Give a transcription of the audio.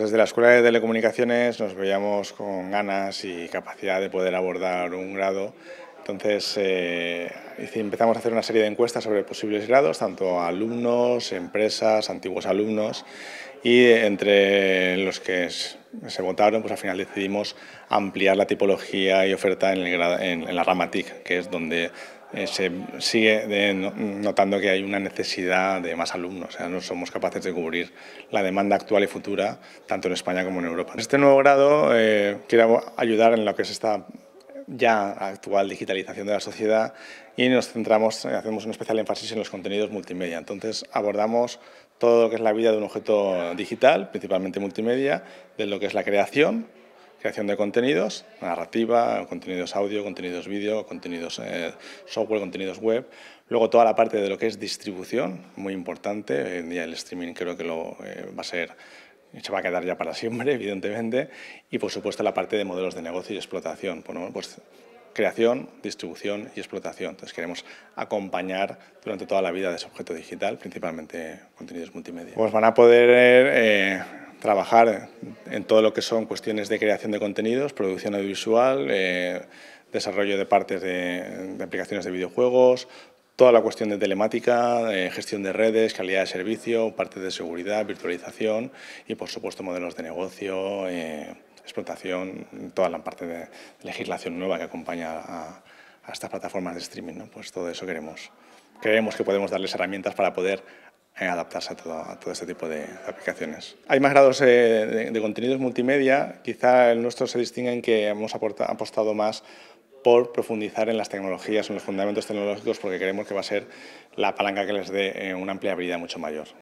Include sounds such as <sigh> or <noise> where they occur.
Desde la Escuela de Telecomunicaciones nos veíamos con ganas y capacidad de poder abordar un grado. Entonces eh, empezamos a hacer una serie de encuestas sobre posibles grados, tanto alumnos, empresas, antiguos alumnos, y entre los que se votaron, pues al final decidimos ampliar la tipología y oferta en, en la rama TIC, que es donde eh, se sigue notando que hay una necesidad de más alumnos, o sea, no somos capaces de cubrir la demanda actual y futura, tanto en España como en Europa. Este nuevo grado eh, quiere ayudar en lo que es esta ya actual digitalización de la sociedad y nos centramos, eh, hacemos un especial énfasis en los contenidos multimedia. Entonces abordamos todo lo que es la vida de un objeto digital, principalmente multimedia, de lo que es la creación, creación de contenidos, narrativa, contenidos audio, contenidos vídeo, contenidos eh, software, contenidos web. Luego toda la parte de lo que es distribución, muy importante. Hoy en día el streaming creo que lo, eh, va a ser se va a quedar ya para siempre, <laughs> evidentemente, y por supuesto la parte de modelos de negocio y explotación. Pues creación, distribución y explotación. Entonces queremos acompañar durante toda la vida de ese objeto digital, principalmente contenidos multimedia. Pues van a poder eh, trabajar en todo lo que son cuestiones de creación de contenidos, producción audiovisual, eh, desarrollo de partes de, aplicaciones de videojuegos, toda la cuestión de telemática, eh, gestión de redes, calidad de servicio, partes de seguridad, virtualización y por supuesto modelos de negocio, explotación, toda la parte de legislación nueva que acompaña a, estas plataformas de streaming. ¿no? Pues todo eso queremos. Creemos que podemos darles herramientas para poder eh, adaptarse a todo, este tipo de aplicaciones. Hay más grados eh, de, contenidos multimedia, quizá el nuestro se distingue en que hemos apostado más por profundizar en las tecnologías, en los fundamentos tecnológicos, porque creemos que va a ser la palanca que les dé eh, una una ampliabilidad mucho mayor.